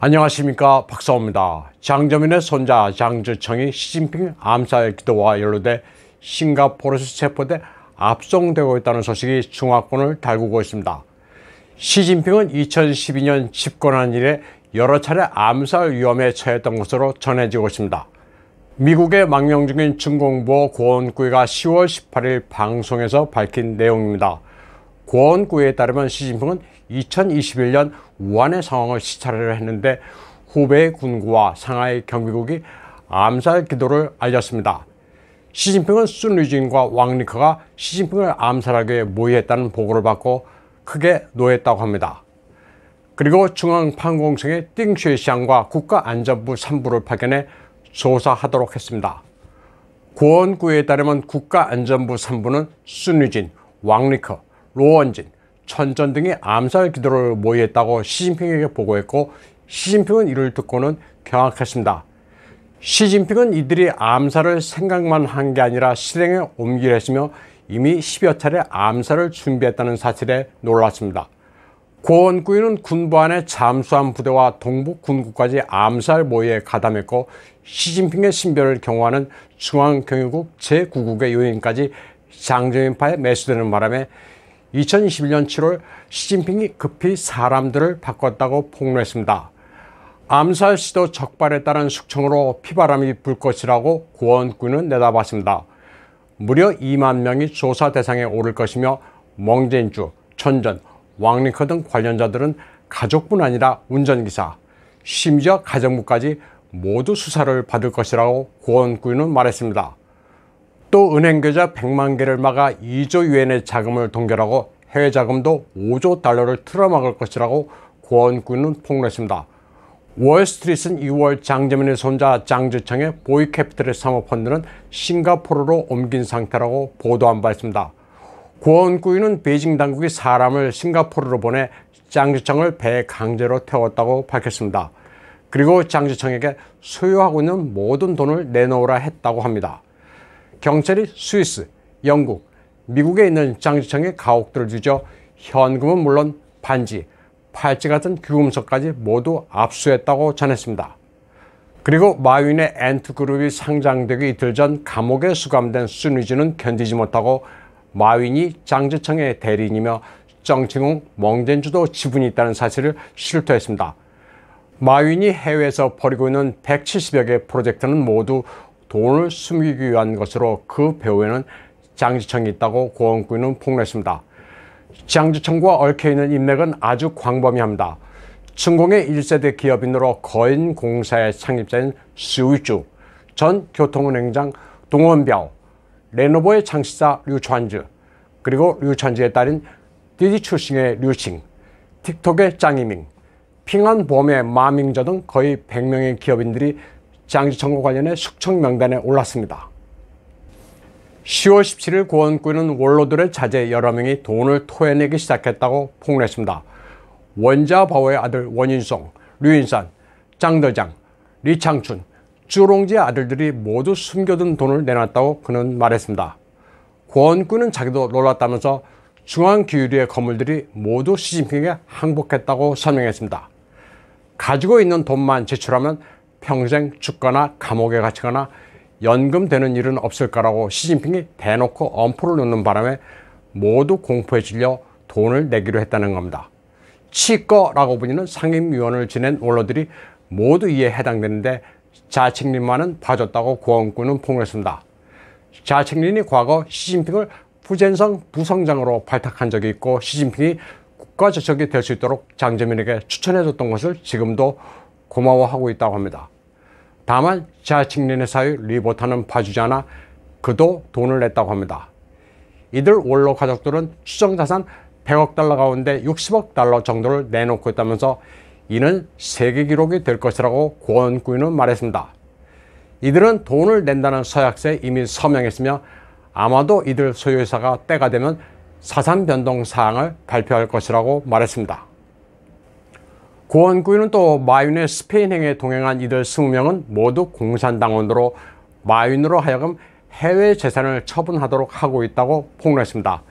안녕하십니까 박사호입니다. 장점인의 손자 장주청이 시진핑 암살 기도와 연루돼 싱가포르에서 체포돼 압송되고 있다는 소식이 중화권을 달구고 있습니다. 시진핑은 2012년 집권한 이래 여러 차례 암살 위험에 처했던 것으로 전해지고 있습니다. 미국의 망명 중인 중공보 고원구이가 10월 18일 방송에서 밝힌 내용입니다. 고원구에 따르면 시진핑은 2021년 우한의 상황을 시찰을 했는데 후베이 군과 상하이 경비국이 암살 기도를 알렸습니다. 시진핑은 순리진과 왕리커가 시진핑을 암살하기 위해 모의했다는 보고를 받고 크게 노했다고 합니다. 그리고 중앙판공성의 띵쉐시안과 국가안전부 3부를 파견해 조사하도록 했습니다. 고원구에 따르면 국가안전부 3부는 순리진, 왕리커, 로원진, 천전 등의 암살 기도를 모의했다고 시진핑에게 보고했고 시진핑은 이를 듣고는 경악했습니다. 시진핑은 이들이 암살을 생각만 한 게 아니라 실행에 옮기려 했으며 이미 10여 차례 암살을 준비했다는 사실에 놀랐습니다. 고원구이는 군부 안에 잠수함 부대와 동북 군구까지 암살 모의에 가담했고 시진핑의 신변을 경호하는 중앙경위국 제9국의 요인까지 장정인파에 매수되는 바람에 2021년 7월 시진핑이 급히 사람들을 바꿨다고 폭로했습니다. 암살 시도 적발에 따른 숙청으로 피바람이 불 것이라고 구원꾼은 내다봤습니다. 무려 2만 명이 조사 대상에 오를 것이며 멍젠주, 천전, 왕링커 등 관련자들은 가족뿐 아니라 운전기사, 심지어 가정부까지 모두 수사를 받을 것이라고 구원꾼은 말했습니다. 또 은행 계좌 100만 개를 막아 2조 유엔의 자금을 동결하고 해외 자금도 5조 달러를 틀어막을 것이라고 고원군은 폭로했습니다. 월스트리트는 2월 장재민의 손자 장지청의 보이캐피털의 사모펀드는 싱가포르로 옮긴 상태라고 보도한 바 있습니다. 고원구인은 베이징 당국이 사람을 싱가포르로 보내 장지청을 배에 강제로 태웠다고 밝혔습니다. 그리고 장지청에게 소유하고 있는 모든 돈을 내놓으라 했다고 합니다. 경찰이 스위스, 영국, 미국에 있는 장지청의 가옥들을 뒤져 현금은 물론 반지, 팔찌 같은 귀금속까지 모두 압수했다고 전했습니다. 그리고 마윈의 엔트 그룹이 상장되기 이틀 전 감옥에 수감된 순위지는 견디지 못하고 마윈이 장지청의 대리인이며 정칭웅 멍젠주도 지분이 있다는 사실을 실토했습니다. 마윈이 해외에서 벌이고 있는 170여 개 프로젝트는 모두 돈을 숨기기 위한 것으로 그 배후에는 장지청이 있다고 고원구은 폭로했습니다. 장지청과 얽혀있는 인맥은 아주 광범위합니다. 중공의 1세대 기업인으로 거인공사의 창립자인 스위주, 전 교통은행장 동원벼, 레노버의 창시자 류찬즈, 그리고 류찬즈의 딸인 디디 출싱의 류칭, 틱톡의 짱이밍, 핑안보의 마밍저 등 거의 100명의 기업인들이 장지청구 관련해 숙청 명단에 올랐습니다. 10월 17일 고원군은 원로들의 자제 여러 명이 돈을 토해내기 시작했다고 폭로했습니다. 원자바오의 아들 원인성, 류인산, 장더장, 리창춘, 주롱지의 아들들이 모두 숨겨둔 돈을 내놨다고 그는 말했습니다. 고원군은 자기도 놀랐다면서 중앙기율의 건물들이 모두 시진핑에게 항복했다고 설명했습니다. 가지고 있는 돈만 제출하면 평생 죽거나 감옥에 갇히거나 연금되는 일은 없을 거라고 시진핑이 대놓고 엄포를 놓는 바람에 모두 공포에 질려 돈을 내기로 했다는 겁니다. 치거라고 불리는 상임위원을 지낸 원로들이 모두 이에 해당되는데 자칭린만은 봐줬다고 고언꾼은 폭로했습니다. 자칭린이 과거 시진핑을 후젠성 부성장으로 발탁한 적이 있고 시진핑이 국가저적이 될 수 있도록 장재민에게 추천해줬던 것을 지금도 고마워하고 있다고 합니다. 다만 지하측내의사의 리보타는 봐주지 않아 그도 돈을 냈다고 합니다. 이들 원로 가족들은 추정 자산 100억 달러 가운데 60억 달러 정도를 내놓고 있다면서 이는 세계 기록이 될 것이라고 고구인은 말했습니다. 이들은 돈을 낸다는 서약서에 이미 서명했으며 아마도 이들 소유회사가 때가 되면 사산 변동 사항을 발표할 것이라고 말했습니다. 고원구이는 또 마윈의 스페인행에 동행한 이들 20명은 모두 공산당원으로 마윈으로 하여금 해외 재산을 처분하도록 하고 있다고 폭로했습니다.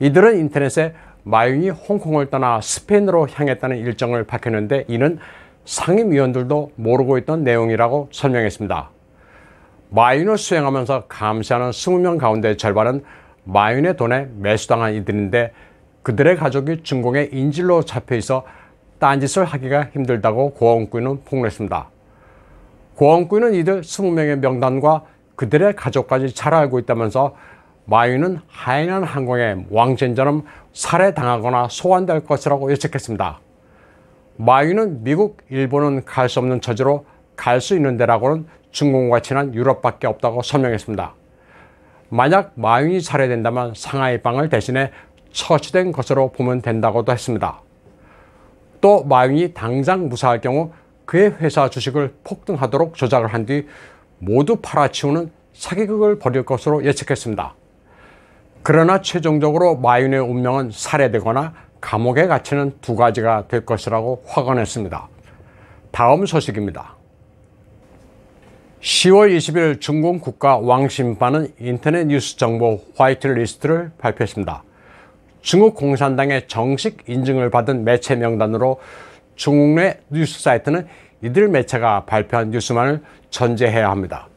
이들은 인터넷에 마윈이 홍콩을 떠나 스페인으로 향했다는 일정을 밝혔는데 이는 상임위원들도 모르고 있던 내용이라고 설명했습니다. 마윈을 수행하면서 감시하는 20명 가운데 절반은 마윈의 돈에 매수당한 이들인데 그들의 가족이 중공의 인질로 잡혀 있어 딴짓을 하기가 힘들다고 고원구이는 폭로했습니다. 고원구이는 이들 20명의 명단과 그들의 가족까지 잘 알고 있다면서 마윈은 하이난 항공의 왕젠처럼 살해당하거나 소환될 것이라고 예측했습니다. 마윈은 미국, 일본은 갈 수 없는 처지로 갈 수 있는 데라고는 중국과 친한 유럽밖에 없다고 설명했습니다. 만약 마윈이 살해된다면 상하이방을 대신해 처치된 것으로 보면 된다고도 했습니다. 또 마윈이 당장 무사할 경우 그의 회사 주식을 폭등하도록 조작을 한 뒤 모두 팔아치우는 사기극을 벌일 것으로 예측했습니다. 그러나 최종적으로 마윈의 운명은 살해되거나 감옥에 갇히는 두 가지가 될 것이라고 확언했습니다. 다음 소식입니다. 10월 20일 중공 국가 왕심판은 인터넷 뉴스 정보 화이트 리스트를 발표했습니다. 중국 공산당의 정식 인증을 받은 매체 명단으로 중국 내 뉴스 사이트는 이들 매체가 발표한 뉴스만을 전제해야 합니다.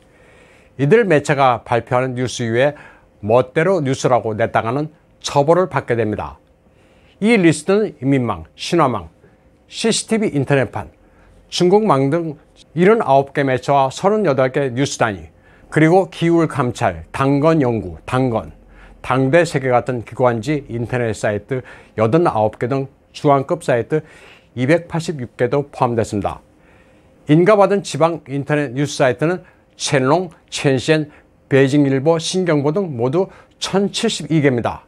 이들 매체가 발표하는 뉴스 위에 멋대로 뉴스라고 냈다가는 처벌을 받게 됩니다. 이 리스트는 인민망, 신화망, CCTV 인터넷판, 중국망 등 79개 매체와 38개 뉴스단위, 그리고 기울 감찰, 당건 연구, 당건, 당대 세계 같은 기관지, 인터넷 사이트 89개 등중앙급 사이트 286개도 포함됐습니다. 인가받은 지방 인터넷 뉴스 사이트는 첸롱, 첸시엔, 베이징일보, 신경보 등 모두 1072개입니다.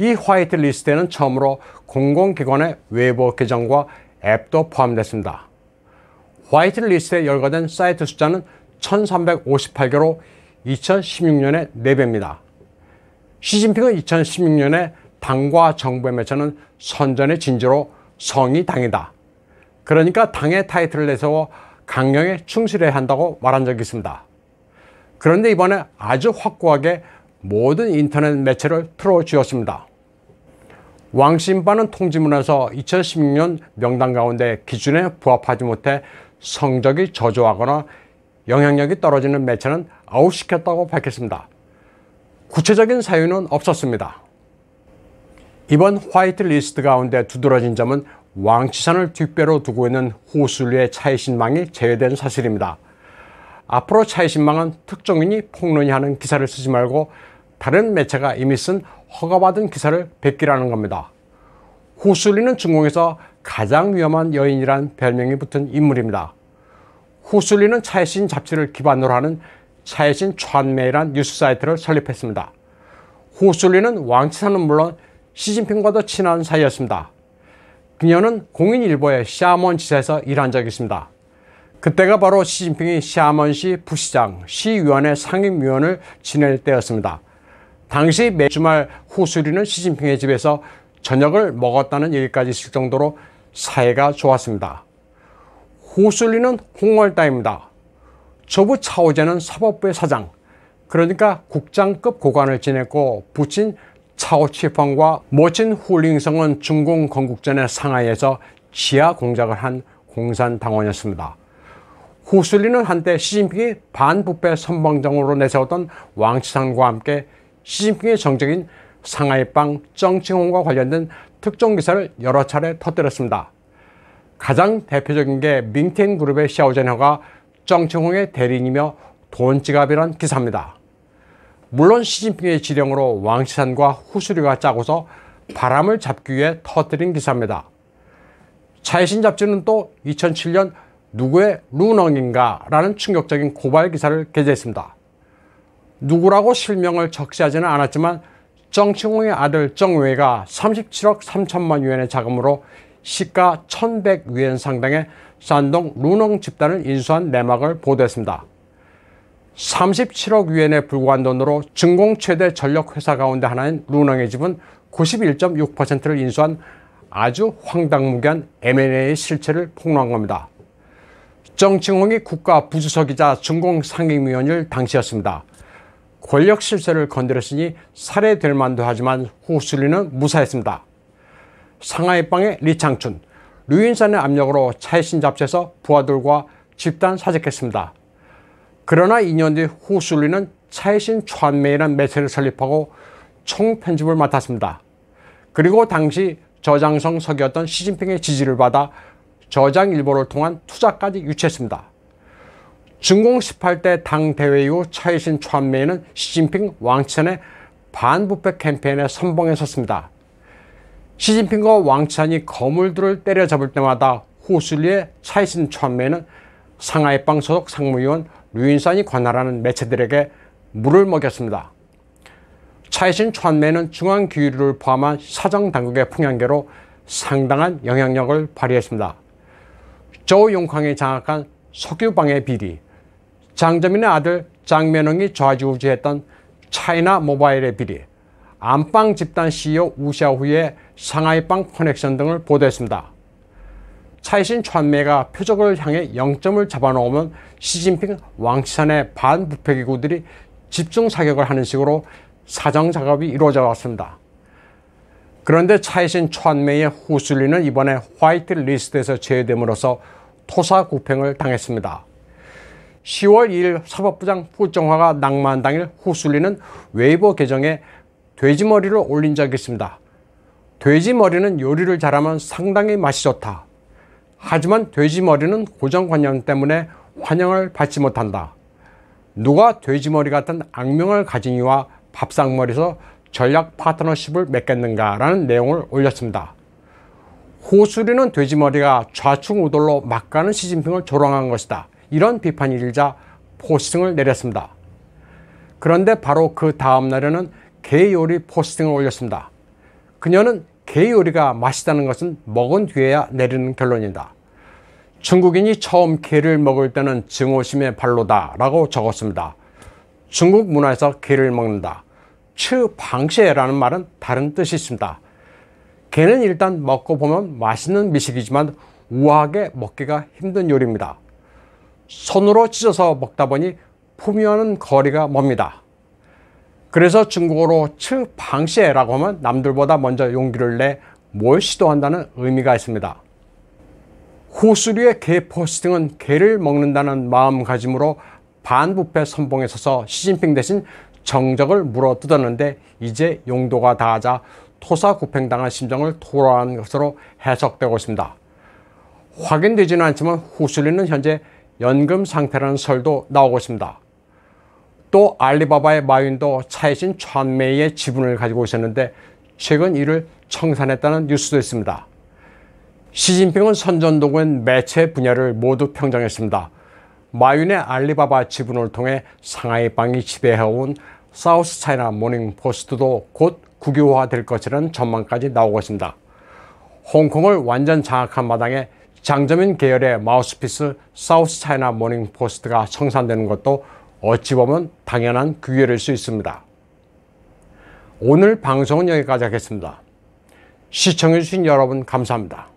이 화이트 리스트에는 처음으로 공공기관의 외부 계정과 앱도 포함됐습니다. 화이트 리스트에 열거된 사이트 숫자는 1358개로 2016년에 4배입니다. 시진핑은 2016년에 당과 정부에 맺혀는 선전의 진지로 성이 당이다. 그러니까 당의 타이틀을 내세워 강령에 충실해야 한다고 말한 적이 있습니다. 그런데 이번에 아주 확고하게 모든 인터넷 매체를 틀어주었습니다 왕신바는 통지문에서 2016년 명단 가운데 기준에 부합하지 못해 성적이 저조하거나 영향력이 떨어지는 매체는 아웃시켰다고 밝혔습니다. 구체적인 사유는 없었습니다. 이번 화이트리스트 가운데 두드러진 점은 왕치산을 뒷배로 두고 있는 호수류의 차이신망이 제외된 사실입니다. 앞으로 차이신망은 특정인이 폭로니 하는 기사를 쓰지 말고 다른 매체가 이미 쓴 허가받은 기사를 베끼라는 겁니다. 호수리는 중공에서 가장 위험한 여인이란 별명이 붙은 인물입니다. 호수리는 차이신 잡지를 기반으로 하는 사회신매이란 뉴스 사이트를 설립했습니다. 호술리는 왕치사는 물론 시진핑과도 친한 사이였습니다. 그녀는 공인일보의 샤먼 지사에서 일한 적이 있습니다. 그때가 바로 시진핑이 샤먼시 부시장, 시위원회 상임위원을 지낼 때였습니다. 당시 매주말 호수리는 시진핑의 집에서 저녁을 먹었다는 얘기까지 있을 정도로 사이가 좋았습니다. 호수리는 홍월따입니다. 조부 차오제는 사법부의 사장, 그러니까 국장급 고관을 지냈고 부친 차오치펑과 모친 훌링성은 중공 건국전의 상하이에서 지하 공작을 한 공산당원이었습니다. 후슬리는 한때 시진핑이 반부패 선방정으로 내세웠던 왕치산과 함께 시진핑의 정적인 상하이빵 정칭홍과 관련된 특종 기사를 여러 차례 터뜨렸습니다. 가장 대표적인 게 밍텐 그룹의 샤오젠허가 정청홍의 대리인이며 돈지갑이란 기사입니다. 물론 시진핑의 지령으로 왕시산과 후수리가 짜고서 바람을 잡기 위해 터뜨린 기사입니다. 자이신 잡지는 또 2007년 누구의 루넝인가 라는 충격적인 고발 기사를 게재했습니다. 누구라고 실명을 적시하지는 않았지만 정충웅의 아들 정외가 37억 3천만 위안의 자금으로 시가 1100위안 상당의 산동 루농 집단을 인수한 내막을 보도했습니다. 37억 위엔에 불과한 돈으로 중공 최대 전력회사 가운데 하나인 루농의 집은 91.6%를 인수한 아주 황당무계한 M&A의 실체를 폭로한 겁니다. 정칭홍이 국가 부주석이자 중공 상임위원일 당시였습니다. 권력 실세를 건드렸으니 살해될 만도 하지만 후술리는 무사했습니다. 상하이방의 리창춘, 류인산의 압력으로 차이신 잡채에서 부하들과 집단 사직했습니다. 그러나 2년 뒤 후술리는 차이신 초안이라는 매체를 설립하고 총편집을 맡았습니다. 그리고 당시 저장성 석이었던 시진핑의 지지를 받아 저장일보를 통한 투자까지 유치했습니다. 중공 18대 당대회 이후 차이신 초안이는 시진핑 왕천의 반부패 캠페인에 선봉에 섰습니다. 시진핑과 왕찬이 거물들을 때려잡을 때마다 호슬리의 차이신 천매는 상하이빵 소속 상무위원 류인산이 관할하는 매체들에게 물을 먹였습니다. 차이신 천매는 중앙기류를 포함한 사정당국의 풍향계로 상당한 영향력을 발휘했습니다. 조 용캉이 장악한 석유방의 비리, 장점인의 아들 장면홍이 좌지우지했던 차이나 모바일의 비리, 안방 집단 CEO 우샤후의 상하이빵 커넥션 등을 보도했습니다. 차이신 촨매가 표적을 향해 영점을 잡아놓으면 시진핑 왕치산의 반부패 기구들이 집중 사격을 하는 식으로 사정 작업이 이루어져 왔습니다. 그런데 차이신 촨매의 후슬리는 이번에 화이트 리스트에서 제외됨으로써 토사구팽을 당했습니다. 10월 2일 사법부장 푸정화가 낙마한 당일 후슬리는 웨이버 계정에 돼지머리를 올린 적이 있습니다. 돼지 머리는 요리를 잘하면 상당히 맛이 좋다. 하지만 돼지 머리는 고정관념 때문에 환영을 받지 못한다. 누가 돼지 머리 같은 악명을 가진 이와 밥상머리에서 전략 파트너십을 맺겠는가 라는 내용을 올렸습니다. 호수리는 돼지머리가 좌충우돌로 막가는 시진핑을 조롱한 것이다. 이런 비판이 일자 포스팅을 내렸습니다. 그런데 바로 그 다음날에는 개요리 포스팅을 올렸습니다. 그녀는 게 요리가 맛있다는 것은 먹은 뒤에야 내리는 결론이다. 중국인이 처음 게를 먹을 때는 증오심의 발로다 라고 적었습니다. 중국 문화에서 게를 먹는다. 츠방쉐라는 말은 다른 뜻이 있습니다. 게는 일단 먹고 보면 맛있는 미식이지만 우아하게 먹기가 힘든 요리입니다. 손으로 찢어서 먹다 보니 품위와는 거리가 멉니다. 그래서 중국어로 츠방시에라고 하면 남들보다 먼저 용기를 내 뭘 시도한다는 의미가 있습니다. 호수류의 개 포스팅은 개를 먹는다는 마음가짐으로 반부패 선봉에 서서 시진핑 대신 정적을 물어 뜯었는데 이제 용도가 다하자 토사구팽당한 심정을 토로한 것으로 해석되고 있습니다. 확인되지는 않지만 호수리는 현재 연금 상태라는 설도 나오고 있습니다. 또 알리바바의 마윈도 차이신 찬메이의 지분을 가지고 있었는데 최근 이를 청산했다는 뉴스도 있습니다. 시진핑은 선전동은 매체 분야를 모두 평정했습니다. 마윈의 알리바바 지분을 통해 상하이 방이 지배해온 사우스 차이나 모닝포스트도 곧 국유화될 것이라는 전망까지 나오고 있습니다. 홍콩을 완전 장악한 마당에 장점인 계열의 마우스피스 사우스 차이나 모닝포스트가 청산되는 것도 어찌 보면 당연한 규율일 수 있습니다. 오늘 방송은 여기까지 하겠습니다. 시청해주신 여러분 감사합니다.